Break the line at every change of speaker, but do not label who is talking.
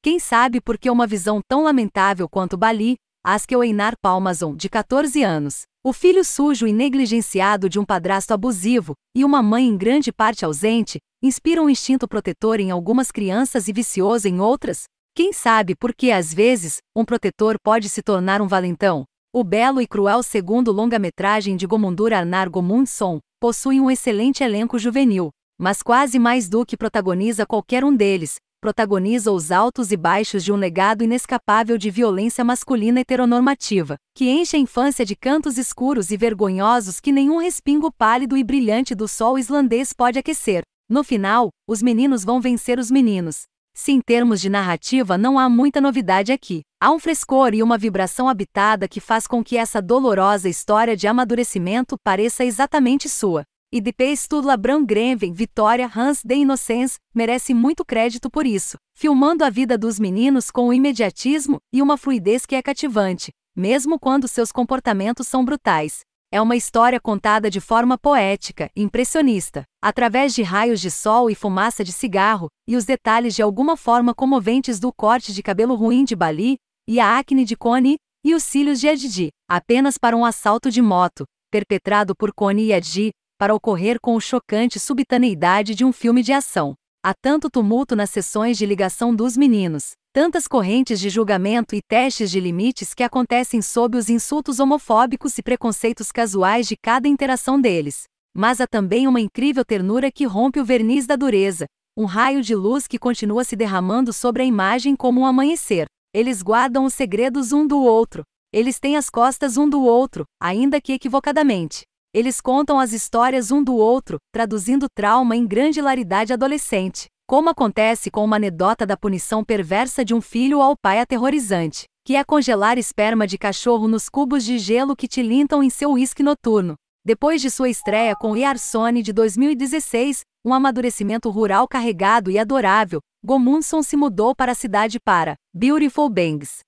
Quem sabe por que uma visão tão lamentável quanto Bali, Askel o Einar Palmason, de 14 anos, o filho sujo e negligenciado de um padrasto abusivo e uma mãe em grande parte ausente, inspira um instinto protetor em algumas crianças e vicioso em outras? Quem sabe por que às vezes um protetor pode se tornar um valentão? O belo e cruel segundo longa-metragem de Gomundur Arnar Gomundsson possui um excelente elenco juvenil, mas quase mais do que protagoniza qualquer um deles, protagoniza os altos e baixos de um legado inescapável de violência masculina heteronormativa, que enche a infância de cantos escuros e vergonhosos que nenhum respingo pálido e brilhante do sol islandês pode aquecer. No final, os meninos vão vencer os meninos. Se em termos de narrativa não há muita novidade aqui, há um frescor e uma vibração habitada que faz com que essa dolorosa história de amadurecimento pareça exatamente sua. E depois Estudo Abraham Greven Vitória Hans de Inocence, merece muito crédito por isso, filmando a vida dos meninos com um imediatismo e uma fluidez que é cativante, mesmo quando seus comportamentos são brutais. É uma história contada de forma poética, impressionista, através de raios de sol e fumaça de cigarro, e os detalhes de alguma forma comoventes do corte de cabelo ruim de Bali, e a acne de Connie, e os cílios de Adji, apenas para um assalto de moto, perpetrado por Connie e Adji para ocorrer com o chocante subitaneidade de um filme de ação. Há tanto tumulto nas sessões de ligação dos meninos, tantas correntes de julgamento e testes de limites que acontecem sob os insultos homofóbicos e preconceitos casuais de cada interação deles. Mas há também uma incrível ternura que rompe o verniz da dureza, um raio de luz que continua se derramando sobre a imagem como um amanhecer. Eles guardam os segredos um do outro, eles têm as costas um do outro, ainda que equivocadamente. Eles contam as histórias um do outro, traduzindo trauma em grande hilaridade adolescente, como acontece com uma anedota da punição perversa de um filho ao pai aterrorizante, que é congelar esperma de cachorro nos cubos de gelo que tilintam em seu uísque noturno. Depois de sua estreia com Iarsone de 2016, um amadurecimento rural carregado e adorável, Gomunson se mudou para a cidade para Beautiful Bangs,